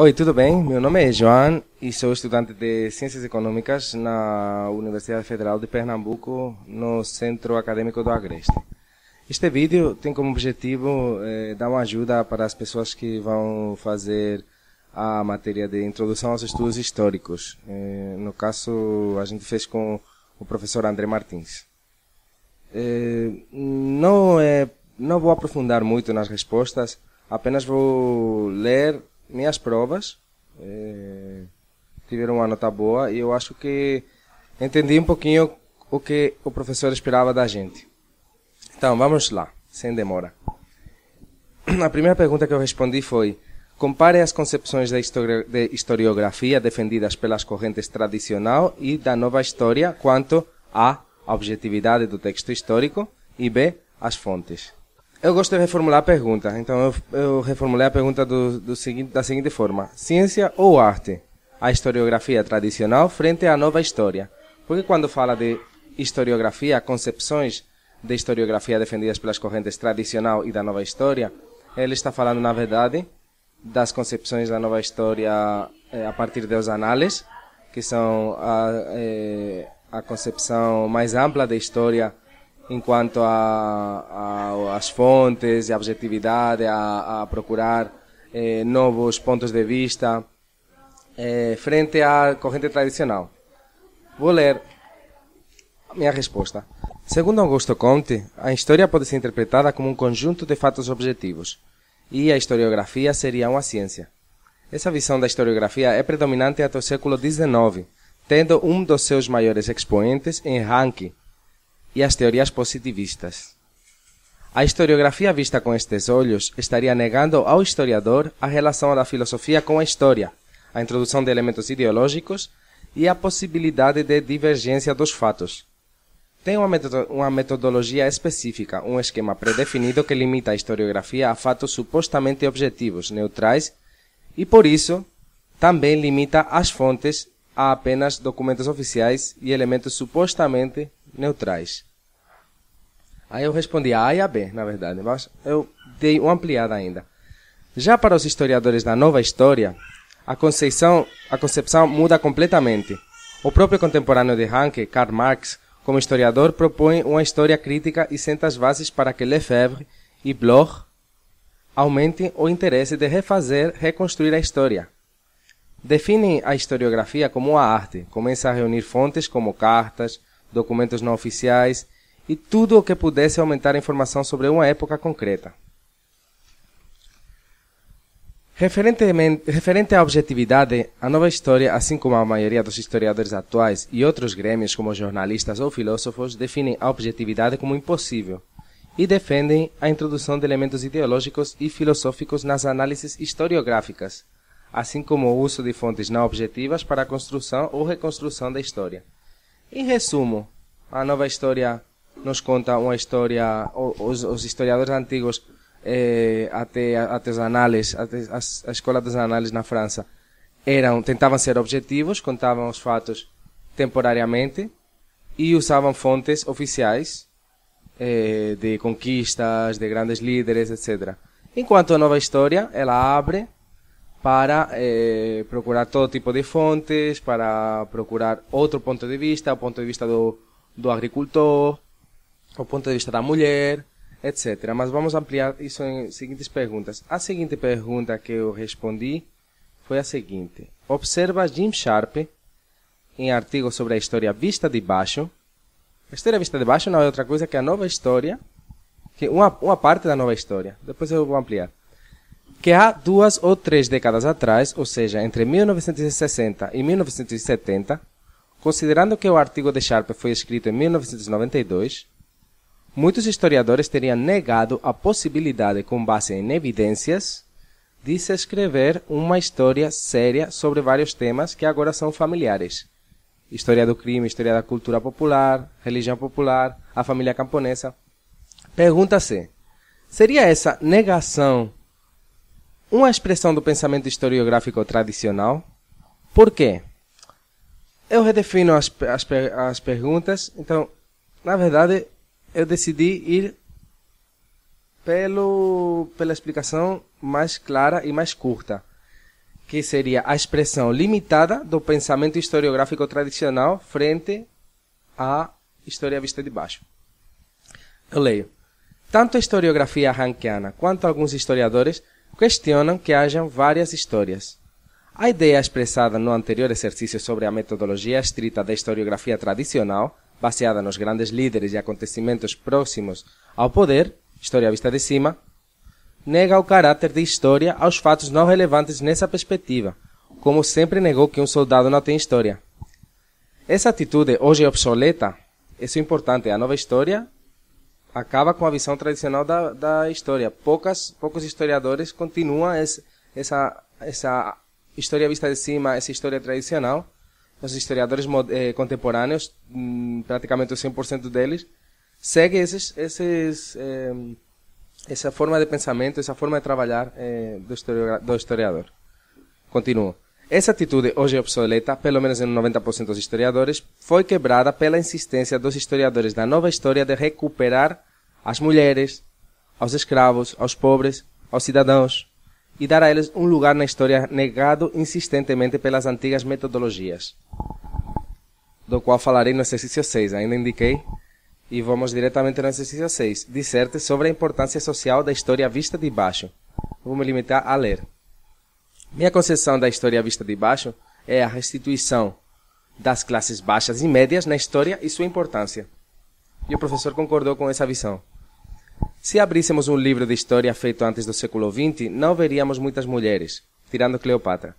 Oi, tudo bem? Meu nome é João e sou estudante de Ciências Econômicas na Universidade Federal de Pernambuco, no Centro Acadêmico do Agreste. Este vídeo tem como objetivo eh, dar uma ajuda para as pessoas que vão fazer a matéria de Introdução aos Estudos Históricos. Eh, no caso, a gente fez com o professor André Martins. Eh, não, é, não vou aprofundar muito nas respostas, apenas vou ler minhas provas. É, tiveram uma nota boa e eu acho que entendi um pouquinho o que o professor esperava da gente. Então, vamos lá, sem demora. A primeira pergunta que eu respondi foi: compare as concepções da de historiografia defendidas pelas correntes tradicional e da nova história quanto a a objetividade do texto histórico e b as fontes. Eu gosto de reformular a pergunta. Então, eu, eu reformulei a pergunta do, do seguinte, da seguinte forma: ciência ou arte? A historiografia tradicional frente à nova história. Porque quando fala de historiografia, concepções de historiografia defendidas pelas correntes tradicional e da nova história, ele está falando, na verdade, das concepções da nova história eh, a partir dos anales, que são a, eh, a concepção mais ampla da história em quanto às fontes, a objetividade, a, a procurar eh, novos pontos de vista eh, frente à corrente tradicional. Vou ler a minha resposta. Segundo Augusto Comte, a história pode ser interpretada como um conjunto de fatos objetivos, e a historiografia seria uma ciência. Essa visão da historiografia é predominante até o século XIX, tendo um dos seus maiores expoentes em Ranke, e as teorias positivistas. A historiografia vista com estes olhos estaria negando ao historiador a relação da filosofia com a história, a introdução de elementos ideológicos e a possibilidade de divergência dos fatos. Tem uma metodologia específica, um esquema predefinido que limita a historiografia a fatos supostamente objetivos, neutrais, e por isso também limita as fontes a apenas documentos oficiais e elementos supostamente neutrais. Aí eu respondi A e a B, na verdade, mas eu dei uma ampliada ainda. Já para os historiadores da nova história, a concepção, a concepção muda completamente. O próprio contemporâneo de Hanke, Karl Marx, como historiador, propõe uma história crítica e senta as bases para que Lefebvre e Bloch aumentem o interesse de refazer, reconstruir a história. Definem a historiografia como a arte, começa a reunir fontes como cartas, documentos não oficiais e tudo o que pudesse aumentar a informação sobre uma época concreta. Referente à objetividade, a nova história, assim como a maioria dos historiadores atuais e outros grêmios como jornalistas ou filósofos, definem a objetividade como impossível e defendem a introdução de elementos ideológicos e filosóficos nas análises historiográficas, assim como o uso de fontes não objetivas para a construção ou reconstrução da história. Em resumo, a nova história nos conta uma história, os, os historiadores antigos, eh, até, até as análises, até as, a escola das na França, eram, tentavam ser objetivos, contavam os fatos temporariamente e usavam fontes oficiais eh, de conquistas, de grandes líderes, etc. Enquanto a nova história, ela abre para eh, procurar todo tipo de fontes, para procurar outro ponto de vista, o ponto de vista do, do agricultor, o ponto de vista da mulher, etc. Mas vamos ampliar isso em seguintes perguntas. A seguinte pergunta que eu respondi foi a seguinte: Observa Jim Sharp em artigo sobre a história vista de baixo. A história vista de baixo não é outra coisa que a nova história, que uma, uma parte da nova história. Depois eu vou ampliar. Que há duas ou três décadas atrás, ou seja, entre 1960 e 1970, considerando que o artigo de Sharp foi escrito em 1992, muitos historiadores teriam negado a possibilidade, com base em evidências, de se escrever uma história séria sobre vários temas que agora são familiares. História do crime, história da cultura popular, religião popular, a família camponesa. Pergunta-se: seria essa negação uma expressão do pensamento historiográfico tradicional? Por quê? Eu redefino as, as, as perguntas. Então, na verdade, eu decidi ir pelo, pela explicação mais clara e mais curta, que seria a expressão limitada do pensamento historiográfico tradicional frente à história vista de baixo. Eu leio. Tanto a historiografia rankiana quanto alguns historiadores questionam que hajam várias histórias. A ideia expressada no anterior exercício sobre a metodologia estrita da historiografia tradicional baseada nos grandes líderes e acontecimentos próximos ao poder, história vista de cima, nega o caráter de história aos fatos não relevantes nessa perspectiva, como sempre negou que um soldado não tem história. Essa atitude hoje é obsoleta, isso é importante, a nova história acaba com a visão tradicional da, da história. Poucas, poucos historiadores continuam esse, essa, essa história vista de cima, essa história tradicional, os historiadores eh, contemporâneos, hum, praticamente 100% deles, segue esses, esses, eh, essa forma de pensamento, essa forma de trabalhar eh, do, historiador, do historiador. Essa atitude, hoje obsoleta, pelo menos em 90% dos historiadores, foi quebrada pela insistência dos historiadores da nova história de recuperar as mulheres, aos escravos, aos pobres, aos cidadãos, e dar a eles um lugar na história negado insistentemente pelas antigas metodologias, do qual falarei no exercício 6, ainda indiquei, e vamos diretamente no exercício 6, disserte sobre a importância social da história vista de baixo. Vou me limitar a ler. Minha concepção da história vista de baixo é a restituição das classes baixas e médias na história e sua importância. E o professor concordou com essa visão. Se abríssemos um livro de história feito antes do século XX, não veríamos muitas mulheres, tirando Cleopatra.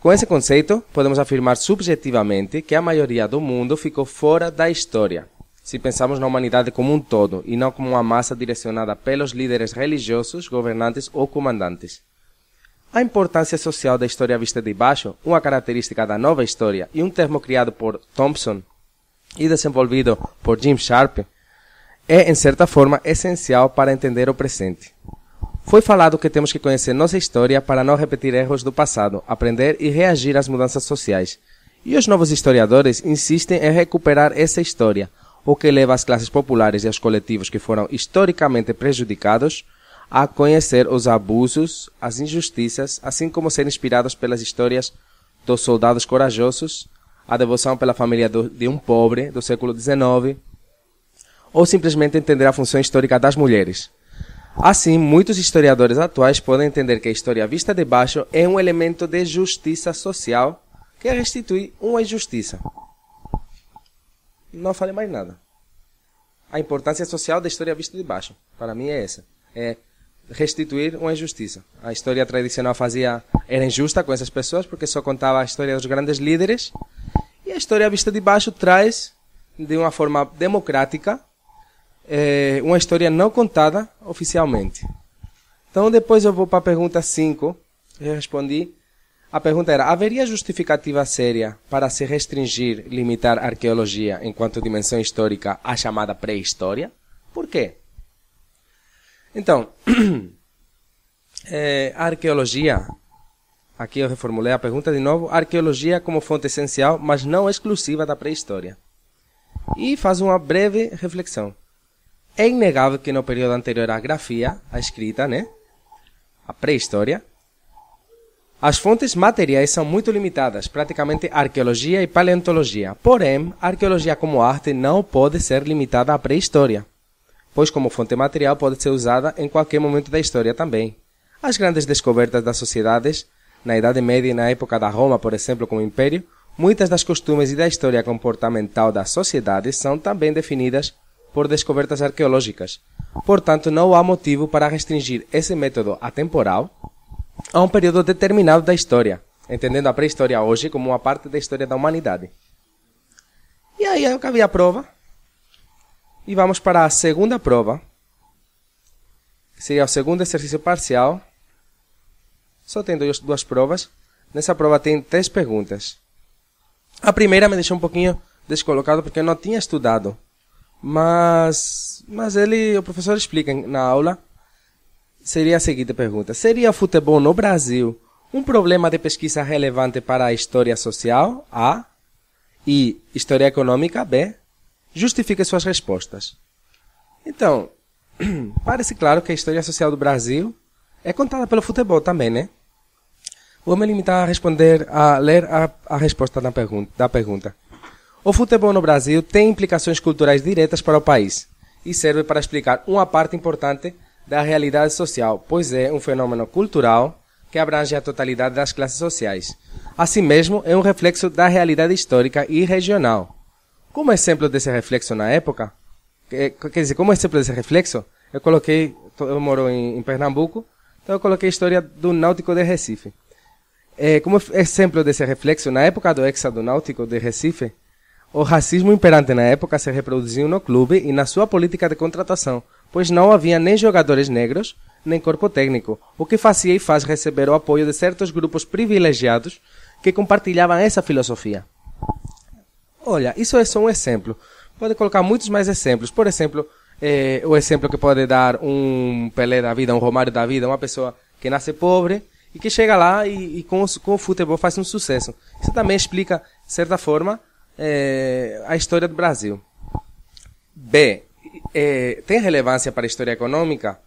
Com esse conceito, podemos afirmar subjetivamente que a maioria do mundo ficou fora da história, se pensamos na humanidade como um todo e não como uma massa direcionada pelos líderes religiosos, governantes ou comandantes. A importância social da história vista de baixo, uma característica da nova história e um termo criado por Thompson e desenvolvido por Jim Sharp, é, em certa forma, essencial para entender o presente. Foi falado que temos que conhecer nossa história para não repetir erros do passado, aprender e reagir às mudanças sociais. E os novos historiadores insistem em recuperar essa história, o que leva as classes populares e os coletivos que foram historicamente prejudicados a conhecer os abusos, as injustiças, assim como ser inspirados pelas histórias dos soldados corajosos, a devoção pela família do, de um pobre do século XIX, ou simplesmente entender a função histórica das mulheres. Assim, muitos historiadores atuais podem entender que a história vista de baixo é um elemento de justiça social que restitui uma injustiça. Não falei mais nada. A importância social da história vista de baixo, para mim é essa, é restituir uma injustiça. A história tradicional fazia era injusta com essas pessoas porque só contava a história dos grandes líderes e a história vista de baixo traz de uma forma democrática é uma história não contada oficialmente. Então depois eu vou para a pergunta 5. Eu respondi. A pergunta era: haveria justificativa séria para se restringir, limitar a arqueologia enquanto dimensão histórica à chamada pré-história? Por quê? Então, é, a arqueologia. Aqui eu reformulei a pergunta de novo. Arqueologia como fonte essencial, mas não exclusiva da pré-história. E faz uma breve reflexão. É inegável que no período anterior à grafia, à escrita, né? A pré-história, as fontes materiais são muito limitadas, praticamente arqueologia e paleontologia. Porém, a arqueologia como arte não pode ser limitada à pré-história, pois como fonte material pode ser usada em qualquer momento da história também. As grandes descobertas das sociedades, na Idade Média e na época da Roma, por exemplo, como império, muitas das costumes e da história comportamental das sociedades são também definidas por descobertas arqueológicas. Portanto, não há motivo para restringir esse método atemporal a um período determinado da história, entendendo a pré-história hoje como uma parte da história da humanidade. E aí é eu acabei a prova e vamos para a segunda prova, que seria o segundo exercício parcial. Só tem duas provas. Nessa prova tem três perguntas. A primeira me deixou um pouquinho descolocado porque eu não tinha estudado mas, mas ele, o professor explica na aula, seria a seguinte pergunta: seria futebol no Brasil um problema de pesquisa relevante para a história social? A. E história econômica? B. Justifique suas respostas. Então, parece claro que a história social do Brasil é contada pelo futebol também, né? Vou me limitar a responder, a ler a, a resposta da pergunta. Da pergunta. O futebol no Brasil tem implicações culturais diretas para o país e serve para explicar uma parte importante da realidade social, pois é um fenômeno cultural que abrange a totalidade das classes sociais. Assim mesmo, é um reflexo da realidade histórica e regional. Como exemplo desse reflexo na época, quer dizer, como exemplo desse reflexo, eu coloquei, eu moro em, em Pernambuco, então eu coloquei a história do Náutico de Recife. É, como exemplo desse reflexo, na época do hexa do Náutico de Recife, o racismo imperante na época se reproduziu no clube e na sua política de contratação, pois não havia nem jogadores negros, nem corpo técnico, o que fazia e faz receber o apoio de certos grupos privilegiados que compartilhavam essa filosofia. Olha, isso é só um exemplo. Pode colocar muitos mais exemplos. Por exemplo, eh, o exemplo que pode dar um Pelé da vida, um Romário da vida, uma pessoa que nasce pobre e que chega lá e, e com, o, com o futebol faz um sucesso. Isso também explica, de certa forma, é, a história do Brasil. B. É, tem relevância para a história econômica?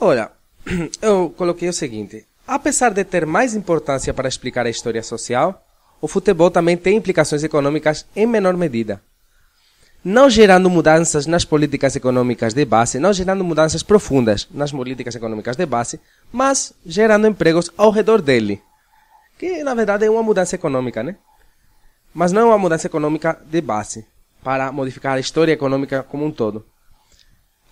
Olha, eu coloquei o seguinte: apesar de ter mais importância para explicar a história social, o futebol também tem implicações econômicas em menor medida. Não gerando mudanças nas políticas econômicas de base, não gerando mudanças profundas nas políticas econômicas de base, mas gerando empregos ao redor dele. Que na verdade é uma mudança econômica, né? mas não é a mudança econômica de base, para modificar a história econômica como um todo,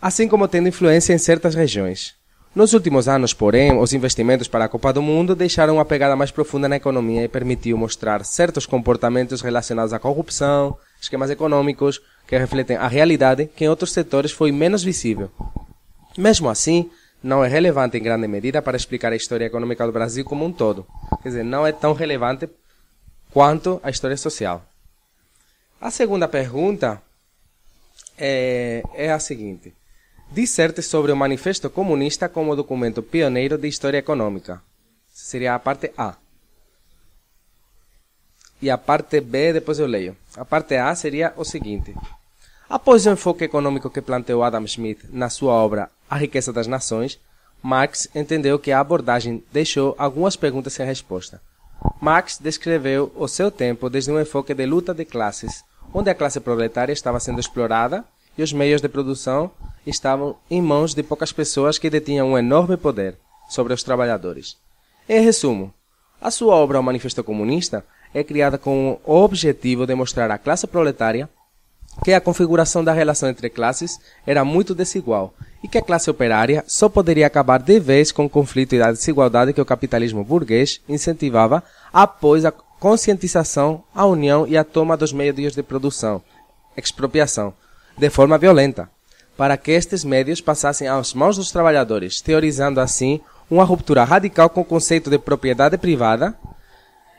assim como tendo influência em certas regiões. Nos últimos anos, porém, os investimentos para a Copa do Mundo deixaram uma pegada mais profunda na economia e permitiu mostrar certos comportamentos relacionados à corrupção, esquemas econômicos que refletem a realidade que em outros setores foi menos visível. Mesmo assim, não é relevante em grande medida para explicar a história econômica do Brasil como um todo. Quer dizer, não é tão relevante quanto à história social. A segunda pergunta é, é a seguinte: disserte sobre o Manifesto Comunista como documento pioneiro de história econômica. Seria a parte A. E a parte B depois eu leio. A parte A seria o seguinte: após o enfoque econômico que planteou Adam Smith na sua obra A Riqueza das Nações, Marx entendeu que a abordagem deixou algumas perguntas sem resposta. Marx descreveu o seu tempo desde um enfoque de luta de classes, onde a classe proletária estava sendo explorada e os meios de produção estavam em mãos de poucas pessoas que detinham um enorme poder sobre os trabalhadores. Em resumo, a sua obra O Manifesto Comunista é criada com o objetivo de mostrar à classe proletária que a configuração da relação entre classes era muito desigual e que a classe operária só poderia acabar de vez com o conflito e a desigualdade que o capitalismo burguês incentivava após a conscientização, a união e a toma dos meios de produção, expropriação, de forma violenta, para que estes meios passassem às mãos dos trabalhadores, teorizando assim uma ruptura radical com o conceito de propriedade privada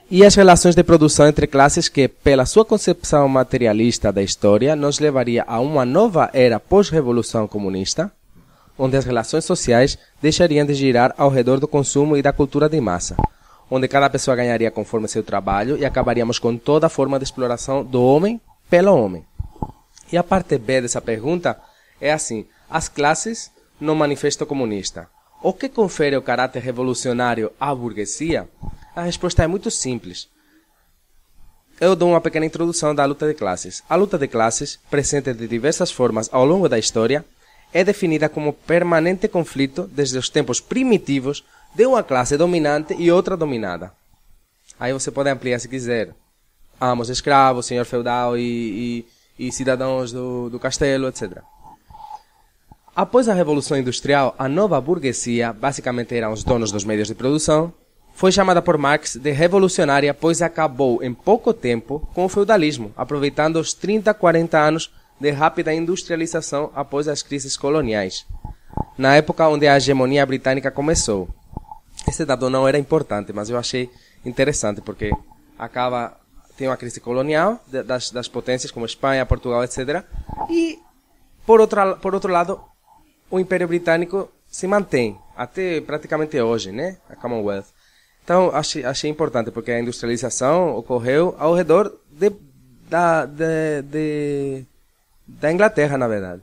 e as relações de produção entre classes que, pela sua concepção materialista da história, nos levaria a uma nova era pós-revolução comunista, onde as relações sociais deixariam de girar ao redor do consumo e da cultura de massa, onde cada pessoa ganharia conforme seu trabalho e acabaríamos com toda a forma de exploração do homem pelo homem. E a parte B dessa pergunta é assim: as classes no Manifesto Comunista. O que confere o caráter revolucionário à burguesia? A resposta é muito simples. Eu dou uma pequena introdução da luta de classes. A luta de classes, presente de diversas formas ao longo da história, é definida como permanente conflito desde os tempos primitivos de uma classe dominante e outra dominada. Aí você pode ampliar se quiser. Amos escravos, senhor feudal e, e, e cidadãos do, do castelo, etc. Após a Revolução Industrial, a nova burguesia, basicamente eram os donos dos meios de produção, foi chamada por Marx de revolucionária, pois acabou em pouco tempo com o feudalismo, aproveitando os 30, 40 anos de rápida industrialização após as crises coloniais, na época onde a hegemonia britânica começou. Esse dado não era importante, mas eu achei interessante porque acaba tem uma crise colonial das, das potências como Espanha, Portugal, etc. E por outra por outro lado, o Império Britânico se mantém até praticamente hoje, né? A Commonwealth. Então achei, achei importante porque a industrialização ocorreu ao redor de da de, de da Inglaterra, na verdade.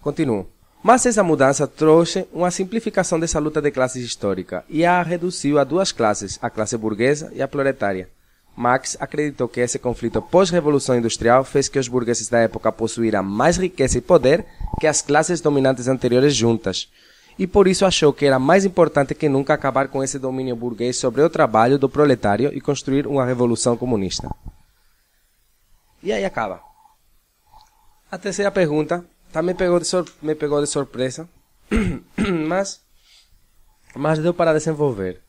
Continuo. Mas essa mudança trouxe uma simplificação dessa luta de classes histórica e a reduziu a duas classes, a classe burguesa e a proletária. Marx acreditou que esse conflito pós-revolução industrial fez que os burgueses da época possuíram mais riqueza e poder que as classes dominantes anteriores juntas, e por isso achou que era mais importante que nunca acabar com esse domínio burguês sobre o trabalho do proletário e construir uma revolução comunista. E aí acaba. A terceira pergunta também tá, pegou me pegou de surpresa, mas, mas deu para desenvolver.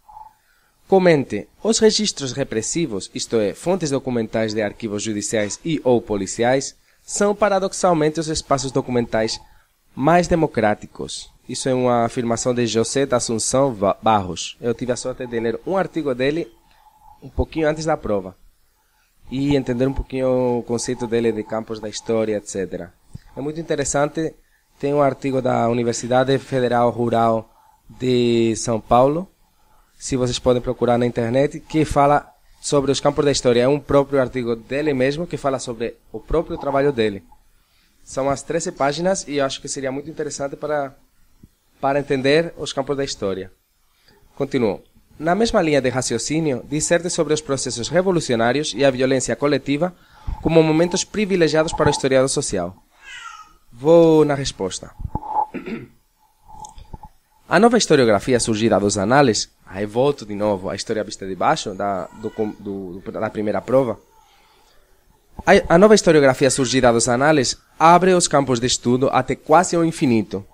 Comente, os registros repressivos, isto é, fontes documentais de arquivos judiciais e ou policiais, são paradoxalmente os espaços documentais mais democráticos. Isso é uma afirmação de José da Assunção Barros. Eu tive a sorte de ler um artigo dele um pouquinho antes da prova e entender um pouquinho o conceito dele de campos da história, etc. É muito interessante, tem um artigo da Universidade Federal Rural de São Paulo, se vocês podem procurar na internet, que fala sobre os campos da história. É um próprio artigo dele mesmo que fala sobre o próprio trabalho dele. São as 13 páginas e eu acho que seria muito interessante para, para entender os campos da história. Continuo. Na mesma linha de raciocínio, disserte sobre os processos revolucionários e a violência coletiva como momentos privilegiados para o historiador social. Vou na resposta. A nova historiografia surgida dos anales, aí volto de novo à história vista de baixo, da, do, do, da primeira prova, a nova historiografia surgida dos anales abre os campos de estudo até quase ao infinito,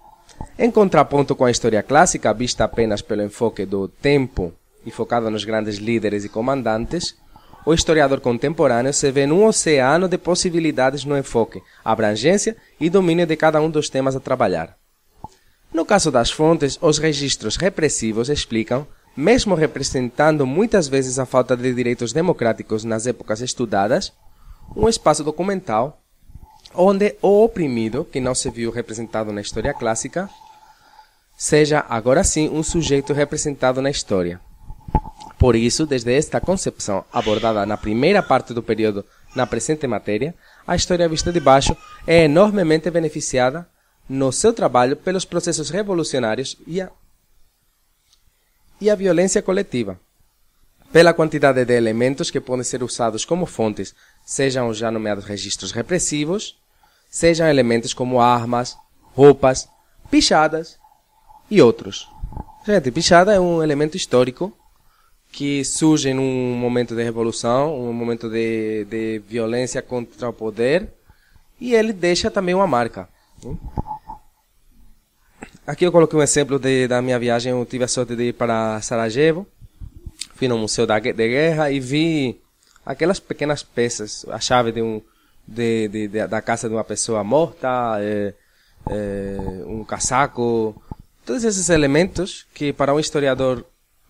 em contraponto com a história clássica, vista apenas pelo enfoque do tempo e focada nos grandes líderes e comandantes, o historiador contemporâneo se vê num oceano de possibilidades no enfoque, abrangência e domínio de cada um dos temas a trabalhar. No caso das fontes, os registros repressivos explicam, mesmo representando muitas vezes a falta de direitos democráticos nas épocas estudadas, um espaço documental onde o oprimido, que não se viu representado na história clássica, seja agora sim um sujeito representado na história. Por isso, desde esta concepção abordada na primeira parte do período na presente matéria, a história vista de baixo é enormemente beneficiada no seu trabalho pelos processos revolucionários e a, e a violência coletiva pela quantidade de elementos que podem ser usados como fontes, sejam já nomeados registros repressivos, sejam elementos como armas, roupas, pichadas e outros. Gente, pichada é um elemento histórico que surge num momento de revolução, um momento de, de violência contra o poder, e ele deixa também uma marca. Aqui eu coloquei um exemplo de, da minha viagem, eu tive a sorte de ir para Sarajevo, fui no Museu da Guerra e vi aquelas pequenas peças, a chave de um, de, de, de da casa de uma pessoa morta, é, é, um casaco, todos esses elementos que para um historiador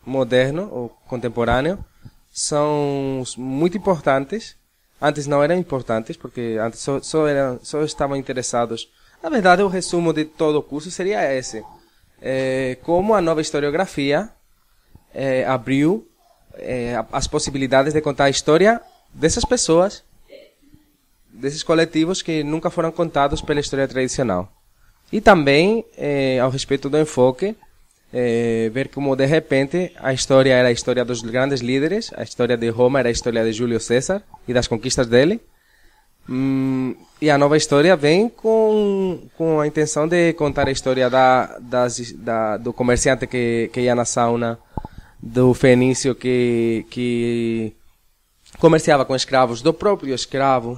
moderno ou contemporâneo são muito importantes. Antes não eram importantes, porque antes só, só, eram, só estavam interessados. Na verdade, o resumo de todo o curso seria esse. É, como a nova historiografia é, abriu é, as possibilidades de contar a história dessas pessoas, desses coletivos que nunca foram contados pela história tradicional. E também, é, ao respeito do enfoque, é, ver como de repente a história era a história dos grandes líderes, a história de Roma era a história de Júlio César e das conquistas dele. Hum, e a nova história vem com, com a intenção de contar a história da, das, da, do comerciante que, que ia na sauna, do fenício que, que comerciava com escravos, do próprio escravo,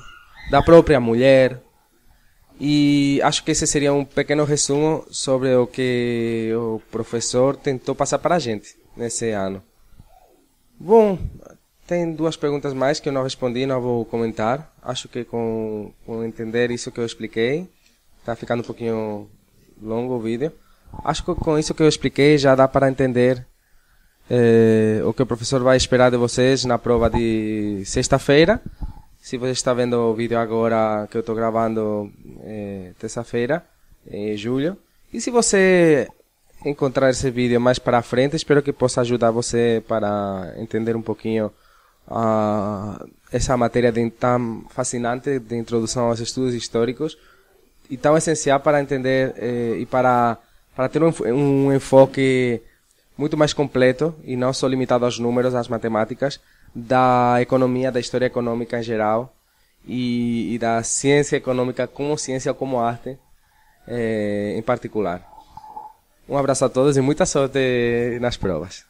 da própria mulher. E acho que esse seria um pequeno resumo sobre o que o professor tentou passar para a gente nesse ano. Bom, tem duas perguntas mais que eu não respondi, não vou comentar. Acho que com, com entender isso que eu expliquei, está ficando um pouquinho longo o vídeo. Acho que com isso que eu expliquei já dá para entender eh, o que o professor vai esperar de vocês na prova de sexta-feira. Se você está vendo o vídeo agora que eu estou gravando eh, terça-feira, em julho. E se você encontrar esse vídeo mais para frente, espero que possa ajudar você para entender um pouquinho a, ah, essa matéria de, tão fascinante de introdução aos estudos históricos e tão essencial para entender eh, e para, para ter um, um enfoque muito mais completo e não só limitado aos números, às matemáticas, da economia, da história econômica em geral e, e da ciência econômica como ciência como arte é, em particular. Um abraço a todos e muita sorte nas provas.